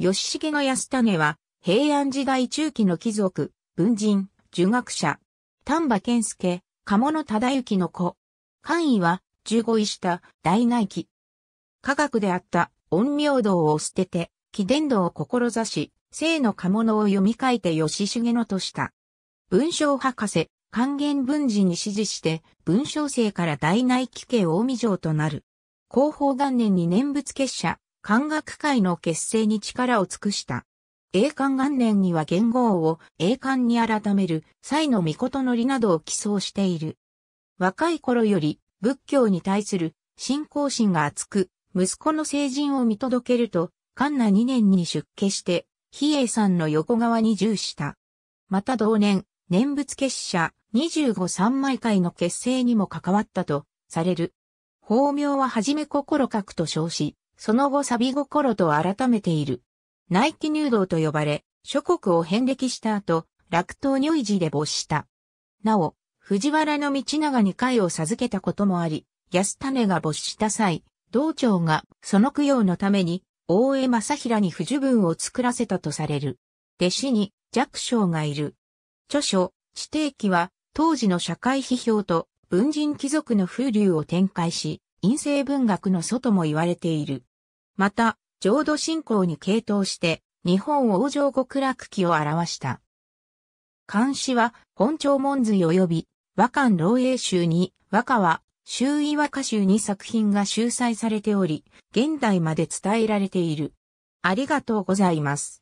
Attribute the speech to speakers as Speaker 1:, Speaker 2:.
Speaker 1: 吉重が安種は、平安時代中期の貴族、文人、儒学者、丹波健介、鴨野忠之の子。官位は、十五位下、大内記。科学であった、陰陽道を捨てて、貴伝道を志し、生の鴨野を読み替えて吉重のとした。文章博士、還元文人に指示して、文章生から大内記家大見城となる。広報元年に念仏結社、漢学会の結成に力を尽くした。栄冠元年には元号を栄冠に改める際の御事のりなどを寄贈している。若い頃より仏教に対する信仰心が厚く、息子の成人を見届けると、漢那2年に出家して、比叡山の横側に従した。また同年、念仏結社25三枚会の結成にも関わったとされる。法名ははじめ心くと称し、その後サビ心と改めている。内気入道と呼ばれ、諸国を遍歴した後、落東如意寺で没した。なお、藤原道長に会を授けたこともあり、安種が没した際、道長がその供養のために、大江正平に不十分を作らせたとされる。弟子に弱小がいる。著書、地底記は、当時の社会批評と文人貴族の風流を展開し、陰性文学の祖とも言われている。また、浄土信仰に傾倒して、日本王城極楽期を表した。漢詩は、本朝文髄及び、和漢漏洩集に、和歌は、周囲和歌集に作品が収載されており、現代まで伝えられている。ありがとうございます。